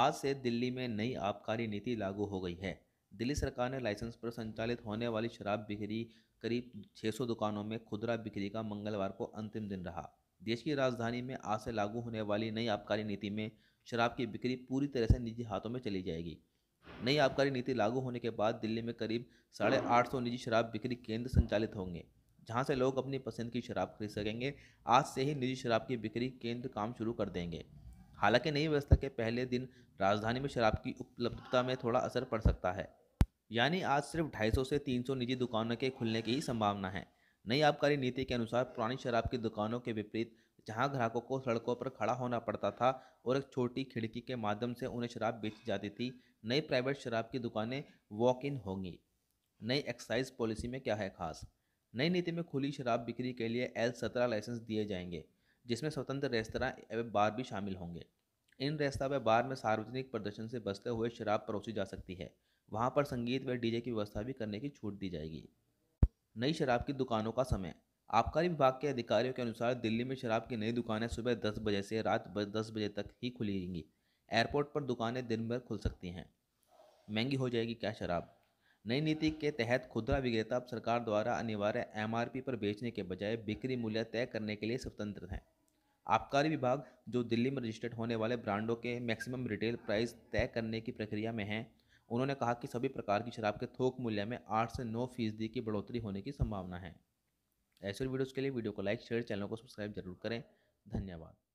आज से दिल्ली में नई आबकारी नीति लागू हो गई है दिल्ली सरकार ने लाइसेंस पर संचालित होने वाली शराब बिक्री करीब 600 दुकानों में खुदरा बिक्री का मंगलवार को अंतिम दिन रहा देश की राजधानी में आज से लागू होने वाली नई आबकारी नीति में शराब की बिक्री पूरी तरह से निजी हाथों में चली जाएगी नई आबकारी नीति लागू होने के बाद दिल्ली में करीब साढ़े आठ सौ निजी शराब बिक्री केंद्र संचालित होंगे जहां से लोग अपनी पसंद की शराब खरीद सकेंगे आज से ही निजी शराब की बिक्री केंद्र काम शुरू कर देंगे हालांकि नई व्यवस्था के पहले दिन राजधानी में शराब की उपलब्धता में थोड़ा असर पड़ सकता है यानी आज सिर्फ 250 से 300 निजी दुकानों के खुलने की संभावना है नई आबकारी नीति के अनुसार पुरानी शराब की दुकानों के विपरीत जहां ग्राहकों को सड़कों पर खड़ा होना पड़ता था और एक छोटी खिड़की के माध्यम से उन्हें शराब बेची जाती थी नई प्राइवेट शराब की दुकानें वॉक इन होंगी नई एक्साइज पॉलिसी में क्या है खास नई नीति में खुली शराब बिक्री के लिए एल सत्रह लाइसेंस दिए जाएंगे जिसमें स्वतंत्र रेस्तरा एवं बार भी शामिल होंगे इन रेस्तरा व बार में सार्वजनिक प्रदर्शन से बचते हुए शराब परोसी जा सकती है वहाँ पर संगीत व डीजे की व्यवस्था भी करने की छूट दी जाएगी नई शराब की दुकानों का समय आबकारी विभाग के अधिकारियों के अनुसार दिल्ली में शराब की नई दुकानें सुबह दस बजे से रात दस बजे तक ही खुलेंगी एयरपोर्ट पर दुकानें दिन भर खुल सकती हैं महंगी हो जाएगी क्या शराब नई नीति के तहत खुदरा विक्रेता अब सरकार द्वारा अनिवार्य एमआरपी पर बेचने के बजाय बिक्री मूल्य तय करने के लिए स्वतंत्र हैं आबकारी विभाग जो दिल्ली में रजिस्टर्ड होने वाले ब्रांडों के मैक्सिमम रिटेल प्राइस तय करने की प्रक्रिया में है उन्होंने कहा कि सभी प्रकार की शराब के थोक मूल्य में आठ से नौ फीसदी की बढ़ोतरी होने की संभावना है ऐसे वीडियोज़ के लिए वीडियो को लाइक शेयर चैनल को सब्सक्राइब जरूर करें धन्यवाद